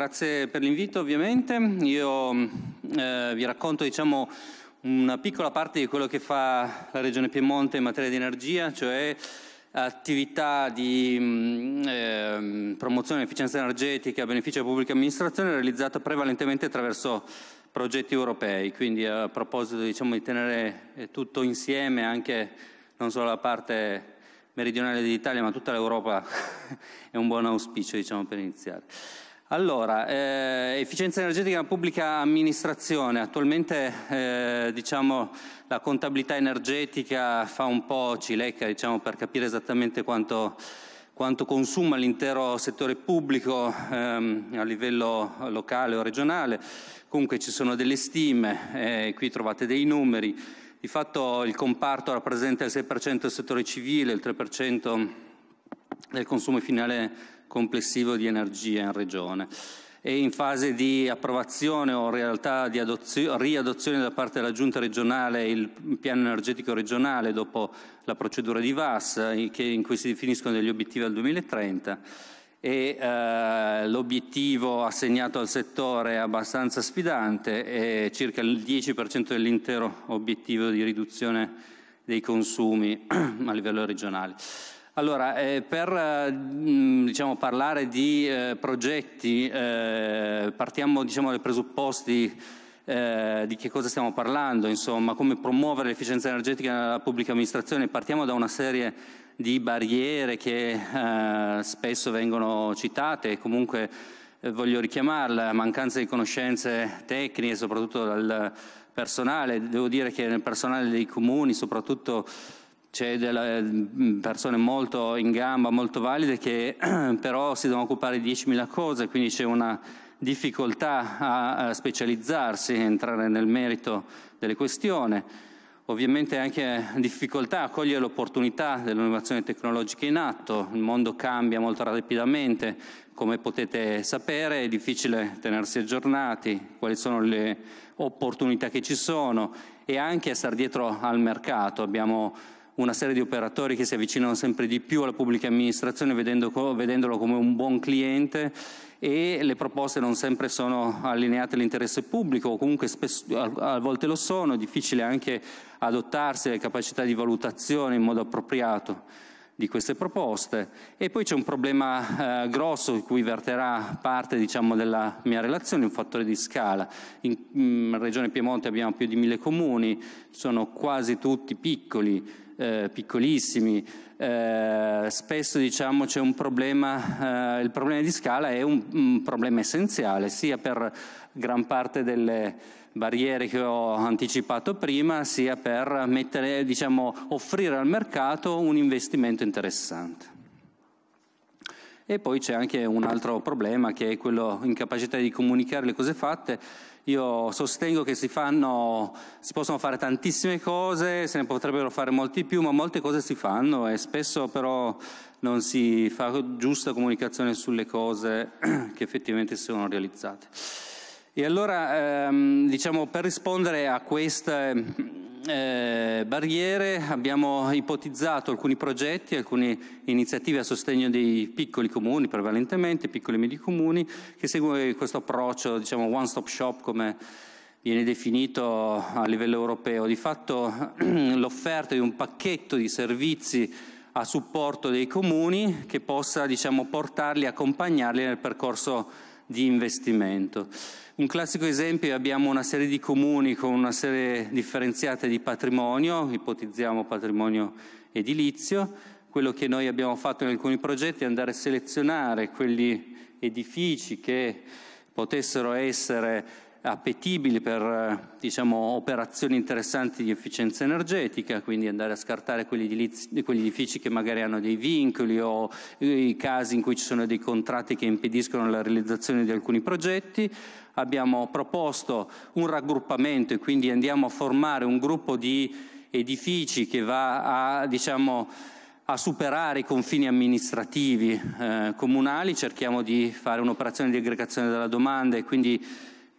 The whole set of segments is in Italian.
grazie per l'invito ovviamente. Io eh, vi racconto diciamo, una piccola parte di quello che fa la Regione Piemonte in materia di energia, cioè attività di eh, promozione dell'efficienza energetica a beneficio della pubblica amministrazione realizzata prevalentemente attraverso progetti europei. Quindi a proposito diciamo, di tenere eh, tutto insieme anche non solo la parte meridionale dell'Italia ma tutta l'Europa è un buon auspicio diciamo, per iniziare. Allora, eh, efficienza energetica nella pubblica amministrazione. Attualmente eh, diciamo, la contabilità energetica fa un po' cilecca diciamo, per capire esattamente quanto, quanto consuma l'intero settore pubblico ehm, a livello locale o regionale. Comunque ci sono delle stime, eh, qui trovate dei numeri. Di fatto il comparto rappresenta il 6% del settore civile, il 3% del consumo finale complessivo di energia in regione. È in fase di approvazione o in realtà di riadozione da parte della Giunta regionale il piano energetico regionale dopo la procedura di VAS in cui si definiscono degli obiettivi al 2030 e eh, l'obiettivo assegnato al settore è abbastanza sfidante, è circa il 10% dell'intero obiettivo di riduzione dei consumi a livello regionale. Allora, eh, per eh, diciamo, parlare di eh, progetti, eh, partiamo diciamo, dai presupposti eh, di che cosa stiamo parlando, insomma, come promuovere l'efficienza energetica nella pubblica amministrazione. Partiamo da una serie di barriere che eh, spesso vengono citate e comunque voglio richiamarla, mancanza di conoscenze tecniche, soprattutto dal personale. Devo dire che nel personale dei comuni, soprattutto c'è delle mm, persone molto in gamba, molto valide, che però si devono occupare di 10.000 cose, quindi c'è una difficoltà a specializzarsi, a entrare nel merito delle questioni. Ovviamente anche difficoltà a cogliere l'opportunità dell'innovazione tecnologica in atto, il mondo cambia molto rapidamente, come potete sapere è difficile tenersi aggiornati, quali sono le opportunità che ci sono e anche stare dietro al mercato. Abbiamo una serie di operatori che si avvicinano sempre di più alla pubblica amministrazione vedendo, vedendolo come un buon cliente e le proposte non sempre sono allineate all'interesse pubblico o comunque spesso, a, volte lo sono, è difficile anche adottarsi alle capacità di valutazione in modo appropriato di queste proposte e poi c'è un problema eh, grosso di cui verterà parte diciamo, della mia relazione, un fattore di scala. In, in Regione Piemonte abbiamo più di mille comuni, sono quasi tutti piccoli, eh, piccolissimi. Eh, spesso diciamo c'è un problema, eh, il problema di scala è un, un, problema essenziale sia per gran parte delle barriere che ho anticipato prima, sia per mettere, diciamo, offrire al mercato un investimento interessante. E poi c'è anche un altro problema che è quello incapacità di comunicare le cose fatte. Io sostengo che si, fanno, si possono fare tantissime cose, se ne potrebbero fare molti più, ma molte cose si fanno e spesso però non si fa giusta comunicazione sulle cose che effettivamente si sono realizzate. E allora, ehm, diciamo, per rispondere a queste eh, barriere abbiamo ipotizzato alcuni progetti, alcune iniziative a sostegno dei piccoli comuni, prevalentemente piccoli e medi comuni, che seguono questo approccio, diciamo, one stop shop come viene definito a livello europeo. Di fatto l'offerta di un pacchetto di servizi a supporto dei comuni che possa diciamo, portarli, accompagnarli nel percorso di investimento. Un classico esempio, abbiamo una serie di comuni con una serie differenziata di patrimonio, ipotizziamo patrimonio edilizio, quello che noi abbiamo fatto in alcuni progetti è andare a selezionare quegli edifici che potessero essere appetibili per eh, diciamo, operazioni interessanti di efficienza energetica, quindi andare a scartare quegli, edilizi, quegli edifici che magari hanno dei vincoli o i casi in cui ci sono dei contratti che impediscono la realizzazione di alcuni progetti. Abbiamo proposto un raggruppamento e quindi andiamo a formare un gruppo di edifici che va a diciamo, a superare i confini amministrativi eh, comunali, cerchiamo di fare un'operazione di aggregazione della domanda e quindi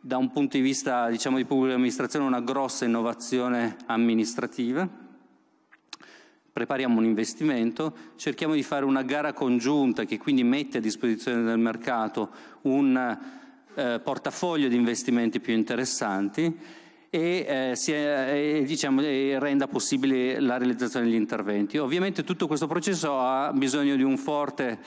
da un punto di vista diciamo, di pubblica amministrazione una grossa innovazione amministrativa, prepariamo un investimento, cerchiamo di fare una gara congiunta che quindi mette a disposizione del mercato un eh, portafoglio di investimenti più interessanti e, eh, si, eh, diciamo, eh, renda possibile la realizzazione degli interventi. Ovviamente tutto questo processo ha bisogno di un forte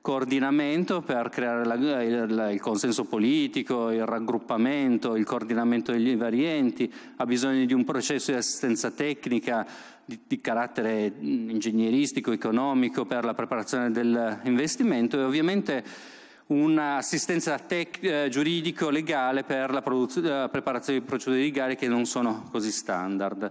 coordinamento per creare la, il, il, consenso politico, il raggruppamento, il coordinamento degli vari enti, ha bisogno di un processo di assistenza tecnica di, di carattere ingegneristico, economico per la preparazione dell'investimento e ovviamente un'assistenza eh, giuridico-legale per la, la eh, preparazione di procedure di gare che non sono così standard.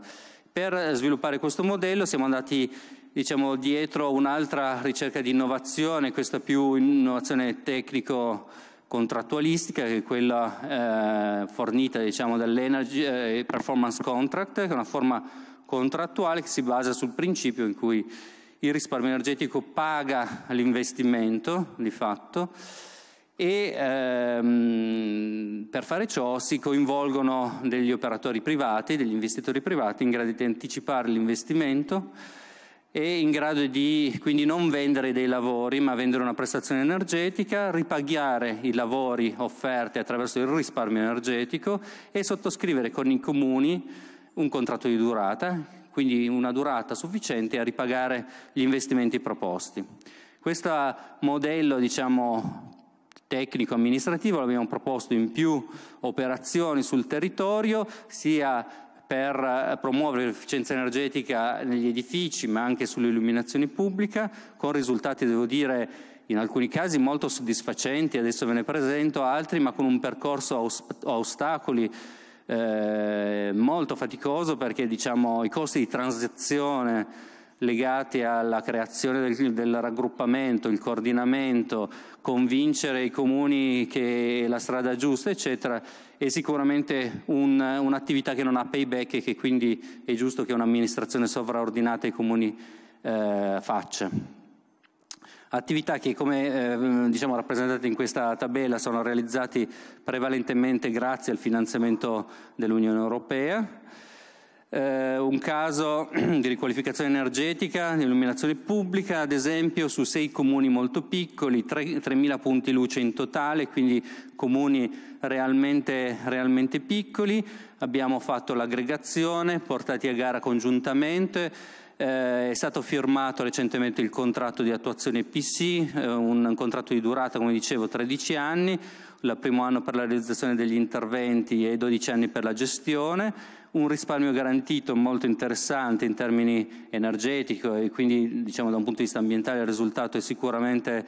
Per sviluppare questo modello siamo andati diciamo, dietro un'altra ricerca di innovazione, questa più innovazione tecnico-contrattualistica, che è quella eh, fornita diciamo, dall'Energy eh, Performance Contract, che è una forma contrattuale che si basa sul principio in cui il risparmio energetico paga l'investimento, di fatto, e ehm, per fare ciò si coinvolgono degli operatori privati, degli investitori privati in grado di anticipare l'investimento e in grado di quindi non vendere dei lavori ma vendere una prestazione energetica, ripagare i lavori offerti attraverso il risparmio energetico e sottoscrivere con i comuni un contratto di durata, quindi una durata sufficiente a ripagare gli investimenti proposti. Questo modello diciamo, tecnico-amministrativo l'abbiamo proposto in più operazioni sul territorio, sia per eh, promuovere l'efficienza energetica negli edifici, ma anche sull'illuminazione pubblica, con risultati, devo dire, in alcuni casi molto soddisfacenti, adesso ve ne presento altri, ma con un percorso a ostacoli eh, molto faticoso perché diciamo, i costi di transazione legati alla creazione del, del, raggruppamento, il coordinamento, convincere i comuni che è la strada giusta, eccetera, è sicuramente un, un'attività che non ha payback e che quindi è giusto che un'amministrazione sovraordinata ai comuni eh, faccia. Attività che, come eh, diciamo rappresentate in questa tabella, sono realizzate prevalentemente grazie al finanziamento dell'Unione Europea eh, un caso di riqualificazione energetica, di illuminazione pubblica, ad esempio su sei comuni molto piccoli, 3.000 punti luce in totale, quindi comuni realmente, realmente piccoli. Abbiamo fatto l'aggregazione, portati a gara congiuntamente. Eh, è stato firmato recentemente il contratto di attuazione PC, eh, un, un, contratto di durata, come dicevo, 13 anni, il primo anno per la realizzazione degli interventi e 12 anni per la gestione, un risparmio garantito molto interessante in termini energetici e quindi diciamo, da un punto di vista ambientale il risultato è sicuramente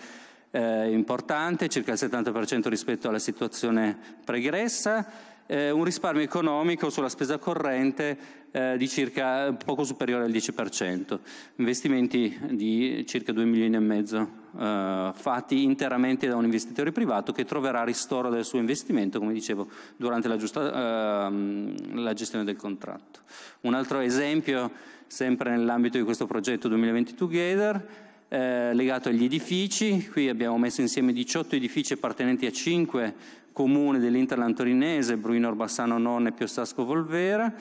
eh, importante, circa il 70% rispetto alla situazione pregressa eh, un risparmio economico sulla spesa corrente eh, di circa poco superiore al 10%, investimenti di circa 2 milioni e mezzo eh, fatti interamente da un investitore privato che troverà ristoro del suo investimento, come dicevo, durante la, giusta, ehm, la gestione del contratto. Un altro esempio, sempre nell'ambito di questo progetto 2020 Together, eh, legato agli edifici, qui abbiamo messo insieme 18 edifici appartenenti a 5 comuni dell'Interland torinese, Bruino, Orbassano, Nonne, Piostasco, Volvera.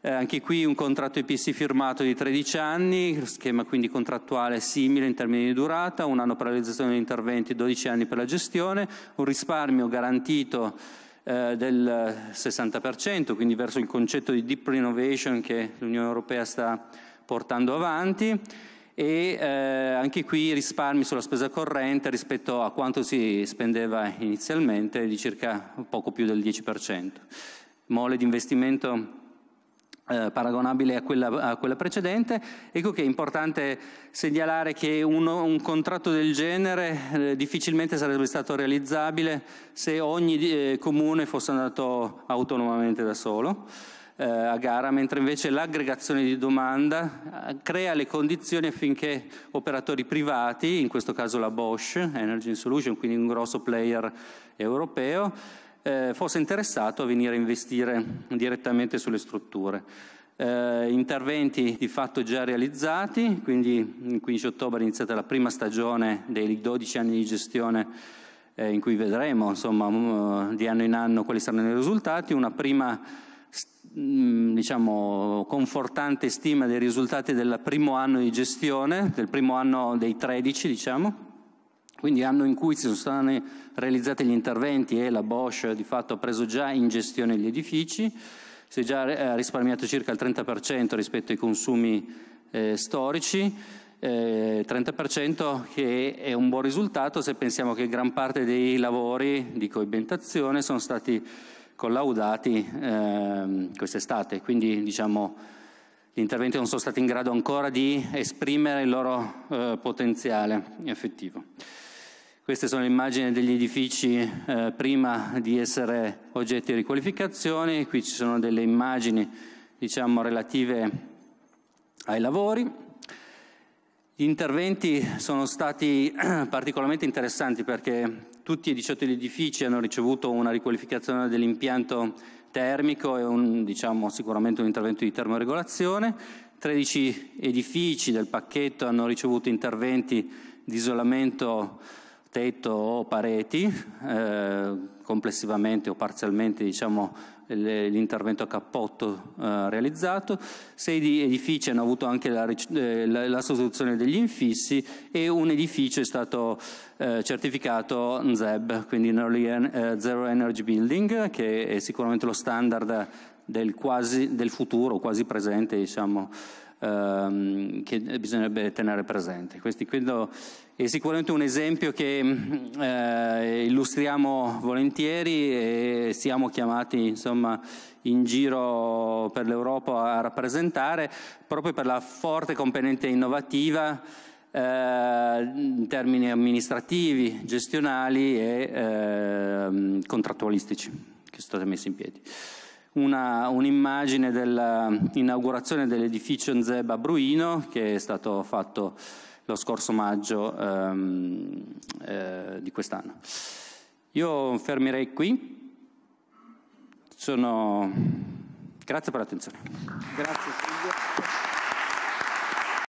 Eh, anche qui un contratto IPC firmato di 13 anni, schema quindi contrattuale simile in termini di durata, un anno per la realizzazione degli interventi, 12 anni per la gestione, un risparmio garantito eh, del 60%, quindi verso il concetto di deep renovation che l'Unione Europea sta portando avanti e eh, anche qui risparmi sulla spesa corrente rispetto a quanto si spendeva inizialmente di circa poco più del 10%. Mole di investimento eh, paragonabile a quella, a quella, precedente. Ecco che è importante segnalare che uno, un contratto del genere eh, difficilmente sarebbe stato realizzabile se ogni eh, comune fosse andato autonomamente da solo eh, a gara, mentre invece l'aggregazione di domanda eh, crea le condizioni affinché operatori privati, in questo caso la Bosch Energy Solution, quindi un grosso player europeo, eh, fosse interessato a venire a investire direttamente sulle strutture. Eh, interventi di fatto già realizzati, quindi il 15 ottobre è iniziata la prima stagione dei 12 anni di gestione eh, in cui vedremo insomma, mm, di anno in anno quali saranno i risultati, una prima Mm, diciamo, confortante stima dei risultati del primo anno di gestione, del primo anno dei 13, diciamo, quindi anno in cui si sono stati realizzati gli interventi e la Bosch di fatto ha preso già in gestione gli edifici, si è già eh, risparmiato circa il 30% rispetto ai consumi eh, storici, eh, 30% che è un buon risultato se pensiamo che gran parte dei lavori di coibentazione sono stati collaudati eh, quest'estate, quindi diciamo, gli interventi non sono stati in grado ancora di esprimere il loro eh, potenziale effettivo. Queste sono le immagini degli edifici eh, prima di essere oggetti di riqualificazione, qui ci sono delle immagini diciamo, relative ai lavori. Gli interventi sono stati particolarmente interessanti perché tutti e 18 gli edifici hanno ricevuto una riqualificazione dell'impianto termico e un, diciamo, sicuramente un intervento di termoregolazione. 13 edifici del pacchetto hanno ricevuto interventi di isolamento tetto o pareti, eh, complessivamente o parzialmente diciamo, l'intervento a cappotto eh, realizzato, sei edifici hanno avuto anche la, eh, la, la, sostituzione degli infissi e un edificio è stato eh, certificato NZEB, quindi Zero Energy Building, che è sicuramente lo standard del, quasi, del futuro, quasi presente diciamo, ehm, che bisognerebbe tenere presente. Questi, credo, è sicuramente un esempio che mm, eh, illustriamo volentieri e siamo chiamati insomma, in giro per l'Europa a rappresentare proprio per la forte componente innovativa eh, in termini amministrativi, gestionali e eh, contrattualistici che sono stati messi in piedi una, un'immagine dell'inaugurazione dell'edificio Nzeba Bruino che è stato fatto lo scorso maggio ehm, eh, di quest'anno. Io fermerei qui. Sono... Grazie per l'attenzione. Grazie Silvio.